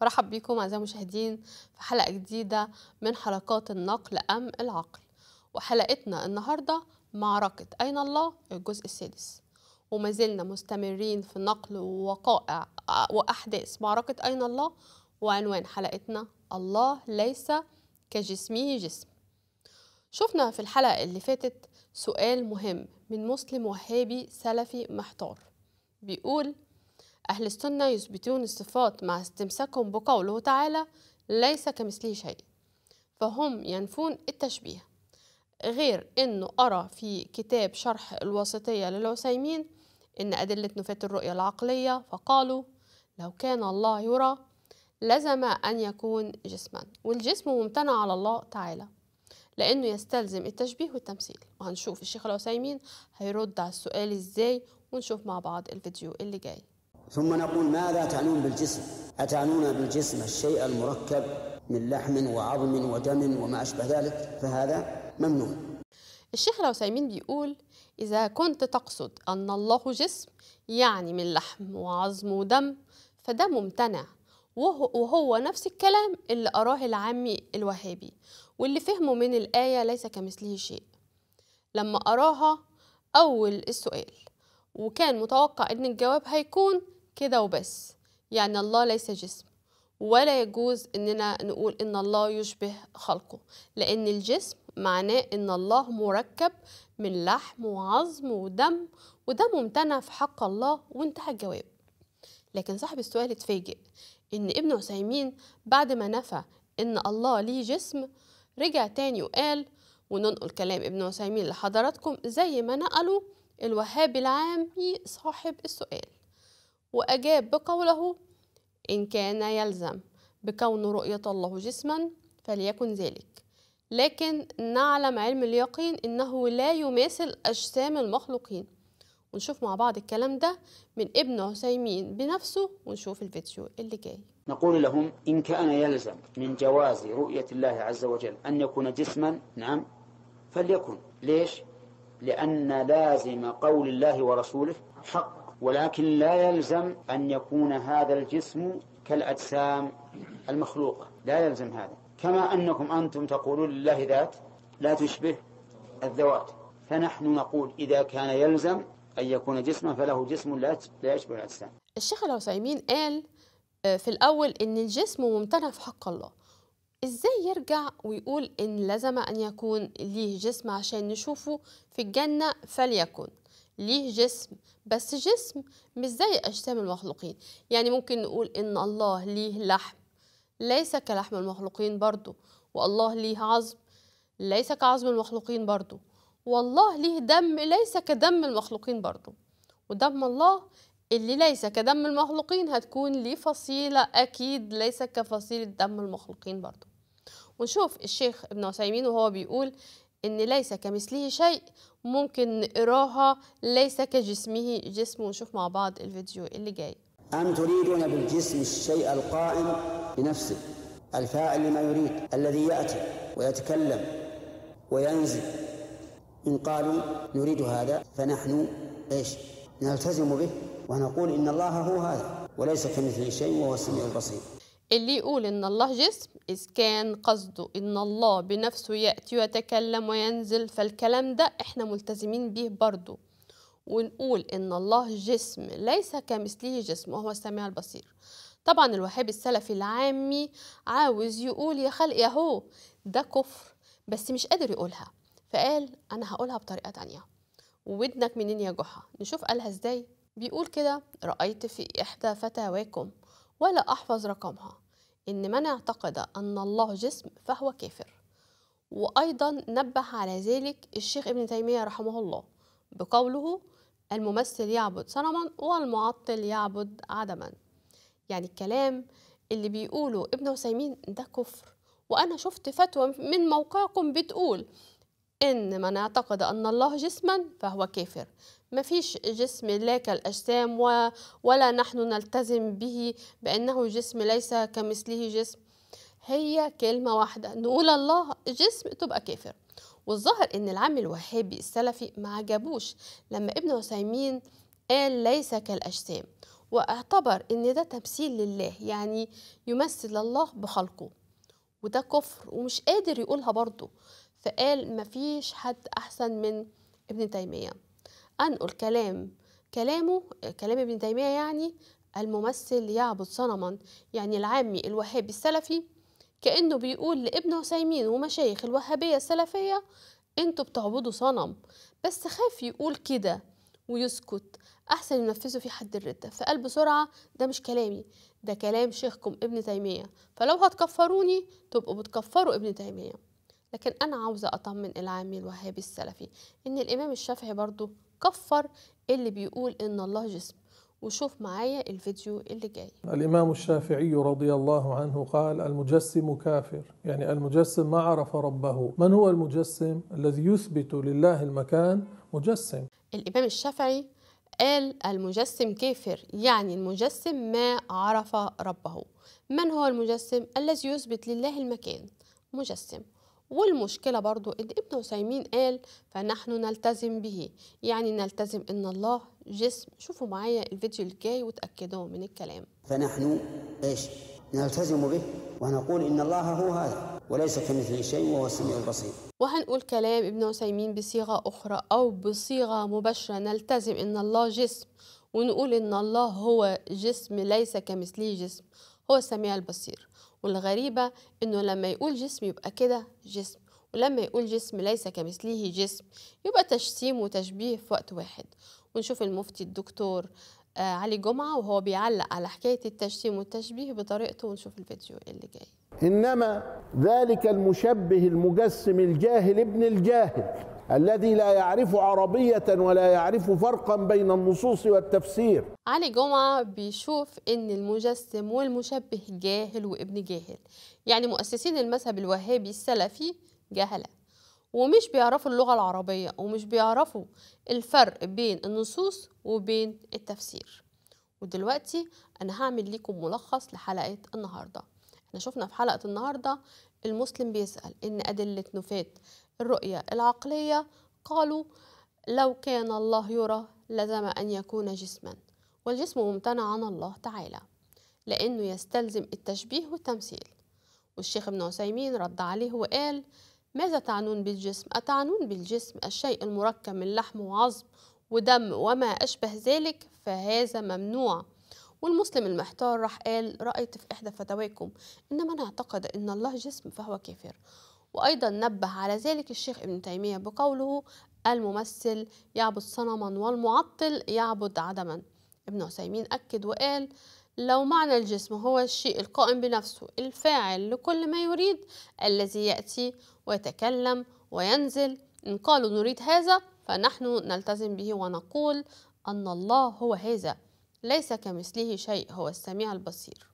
برحب بيكم أعزائي المشاهدين في حلقة جديدة من حلقات النقل أم العقل وحلقتنا النهاردة معركة أين الله الجزء السادس وما زلنا مستمرين في نقل وقائع وأحداث معركة أين الله وعنوان حلقتنا الله ليس كجسمه جسم شفنا في الحلقة اللي فاتت سؤال مهم من مسلم وهابي سلفي محتار بيقول أهل السنة يثبتون الصفات مع استمساكهم بقوله تعالى ليس كمثله شيء فهم ينفون التشبيه غير أنه أرى في كتاب شرح الوسطية للعسيمين إن أدلة نفاة الرؤية العقلية فقالوا لو كان الله يرى لزم أن يكون جسما والجسم ممتنع على الله تعالى لأنه يستلزم التشبيه والتمثيل وهنشوف الشيخ العسيمين هيرد على السؤال إزاي ونشوف مع بعض الفيديو اللي جاي ثم نقول ماذا تعنون بالجسم أتعنون بالجسم الشيء المركب من لحم وعظم ودم وما أشبه ذلك فهذا ممنوع الشيخ العثيمين بيقول إذا كنت تقصد أن الله جسم يعني من لحم وعظم ودم فده ممتنع وهو, وهو نفس الكلام اللي أراه العامي الوهابي واللي فهمه من الآية ليس كمثله شيء لما أراها أول السؤال وكان متوقع إن الجواب هيكون كده وبس يعني الله ليس جسم ولا يجوز اننا نقول ان الله يشبه خلقه لان الجسم معناه ان الله مركب من لحم وعظم ودم وده ممتنع في حق الله وانتهى الجواب لكن صاحب السؤال اتفاجئ ان ابن عثيمين بعد ما نفى ان الله ليه جسم رجع تاني وقال وننقل كلام ابن عثيمين لحضراتكم زي ما نقله الوهابي العامي صاحب السؤال وأجاب بقوله إن كان يلزم بكون رؤية الله جسما فليكن ذلك لكن نعلم علم اليقين إنه لا يماثل أجسام المخلوقين ونشوف مع بعض الكلام ده من ابن عثيمين بنفسه ونشوف الفيديو اللي جاي نقول لهم إن كان يلزم من جواز رؤية الله عز وجل أن يكون جسما نعم فليكن ليش؟ لأن لازم قول الله ورسوله حق ولكن لا يلزم أن يكون هذا الجسم كالأجسام المخلوقة لا يلزم هذا كما أنكم أنتم تقولون لله ذات لا تشبه الذوات فنحن نقول إذا كان يلزم أن يكون جسما فله جسم لا يشبه الأجسام الشيخ العثيمين قال آه، في الأول إن الجسم ممتنع في حق الله إزاي يرجع ويقول إن لزم أن يكون ليه جسم عشان نشوفه في الجنة فليكن ليه جسم بس جسم مش زي أجسام المخلوقين يعني ممكن نقول إن الله ليه لحم ليس كلحم المخلوقين برضو والله ليه عظم ليس كعظم المخلوقين برضو والله ليه دم ليس كدم المخلوقين برضو ودم الله اللي ليس كدم المخلوقين هتكون ليه فصيلة أكيد ليس كفصيلة دم المخلوقين برضو ونشوف الشيخ ابن عثيمين وهو بيقول ان ليس كمثله شيء ممكن نقراها ليس كجسمه جسم ونشوف مع بعض الفيديو اللي جاي أم تريدون بالجسم الشيء القائم بنفسه الفاعل لما يريد الذي يأتي ويتكلم وينزل إن قالوا نريد هذا فنحن إيش نلتزم به ونقول إن الله هو هذا وليس كمثله شيء وهو السميع البصير اللي يقول إن الله جسم إذ كان قصده إن الله بنفسه يأتي ويتكلم وينزل فالكلام ده إحنا ملتزمين بيه برضه ونقول إن الله جسم ليس كمثله جسم وهو السميع البصير طبعا الوهابي السلفي العامي عاوز يقول يا خلق ياهو ده كفر بس مش قادر يقولها فقال أنا هقولها بطريقة تانية وودنك منين يا جحا نشوف قالها ازاي بيقول كده رأيت في إحدى فتاواكم ولا أحفظ رقمها إن من اعتقد أن الله جسم فهو كافر وأيضا نبه على ذلك الشيخ ابن تيمية رحمه الله بقوله الممثل يعبد صنما والمعطل يعبد عدما يعني الكلام اللي بيقوله ابن عثيمين ده كفر وأنا شفت فتوى من موقعكم بتقول إن من اعتقد أن الله جسما فهو كافر ما فيش جسم لا كالأجسام ولا نحن نلتزم به بأنه جسم ليس كمثله جسم هي كلمة واحدة نقول الله جسم تبقى كافر والظاهر ان العام الوهابي السلفي ما عجبوش لما ابن عثيمين قال ليس كالاجسام واعتبر ان ده تمثيل لله يعني يمثل الله بخلقه وده كفر ومش قادر يقولها برضه فقال ما فيش حد أحسن من ابن تيمية أنقل كلام كلامه كلام ابن تيمية يعني الممثل يعبد صنما يعني العامي الوهابي السلفي كأنه بيقول لابن عثيمين ومشايخ الوهابية السلفية انتوا بتعبدوا صنم بس خاف يقول كده ويسكت احسن ينفذه في حد الردة فقال بسرعة ده مش كلامي ده كلام شيخكم ابن تيمية فلو هتكفروني تبقوا بتكفروا ابن تيمية لكن أنا عاوزة أطمن العامي الوهابي السلفي إن الإمام الشافعي برضو كفر اللي بيقول إن الله جسم وشوف معايا الفيديو اللي جاي الإمام الشافعي رضي الله عنه قال المجسم كافر يعني المجسم ما عرف ربه من هو المجسم الذي يثبت لله المكان مجسم الإمام الشافعي قال المجسم كافر يعني المجسم ما عرف ربه من هو المجسم الذي يثبت لله المكان مجسم والمشكلة برضو إن ابن عثيمين قال فنحن نلتزم به يعني نلتزم إن الله جسم شوفوا معايا الفيديو الجاي وتأكدوا من الكلام فنحن إيش نلتزم به ونقول إن الله هو هذا وليس كمثله شيء وهو السميع البصير وهنقول كلام ابن عثيمين بصيغة أخرى أو بصيغة مباشرة نلتزم إن الله جسم ونقول إن الله هو جسم ليس كمثله جسم هو السميع البصير والغريبة إنه لما يقول جسم يبقى كده جسم ولما يقول جسم ليس كمثله جسم يبقى تجسيم وتشبيه في وقت واحد ونشوف المفتي الدكتور آه، علي جمعة وهو بيعلق على حكاية التجسيم والتشبيه بطريقته ونشوف الفيديو اللي جاي إنما ذلك المشبه المجسم الجاهل ابن الجاهل الذي لا يعرف عربية ولا يعرف فرقا بين النصوص والتفسير علي جمعة بيشوف ان المجسم والمشبه جاهل وابن جاهل يعني مؤسسين المذهب الوهابي السلفي جهلة ومش بيعرفوا اللغة العربية ومش بيعرفوا الفرق بين النصوص وبين التفسير ودلوقتي أنا هعمل لكم ملخص لحلقة النهارده احنا شفنا في حلقة النهاردة المسلم بيسأل إن أدلة نفاة الرؤية العقلية قالوا لو كان الله يرى لزم أن يكون جسما والجسم ممتنع عن الله تعالى لأنه يستلزم التشبيه والتمثيل والشيخ ابن عثيمين رد عليه وقال ماذا تعنون بالجسم؟ أتعنون بالجسم الشيء المركب من لحم وعظم ودم وما أشبه ذلك فهذا ممنوع والمسلم المحتار راح قال رأيت في إحدى فتاواكم إن من اعتقد إن الله جسم فهو كافر وأيضا نبه على ذلك الشيخ ابن تيمية بقوله الممثل يعبد صنما والمعطل يعبد عدما ابن عثيمين أكد وقال لو معنى الجسم هو الشيء القائم بنفسه الفاعل لكل ما يريد الذي يأتي ويتكلم وينزل إن قالوا نريد هذا فنحن نلتزم به ونقول أن الله هو هذا ليس كمثله شيء هو السميع البصير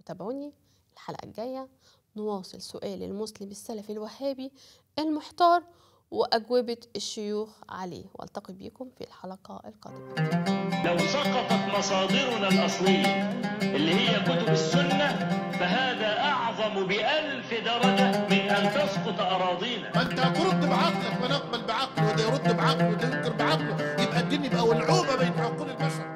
وتابعوني الحلقة الجاية نواصل سؤال المسلم السلفي الوهابي المحتار وأجوبة الشيوخ عليه والتقي بكم في الحلقة القادمة لو سقطت مصادرنا الأصلية اللي هي كتب السنة فهذا أعظم بألف درجة من أن تسقط أراضينا أنت ترد بعقلك ونقبل بعقله وده يرد بعقله وده ينكر بعقله يبقى الدين يبقى ولعوبة بين عقول البشر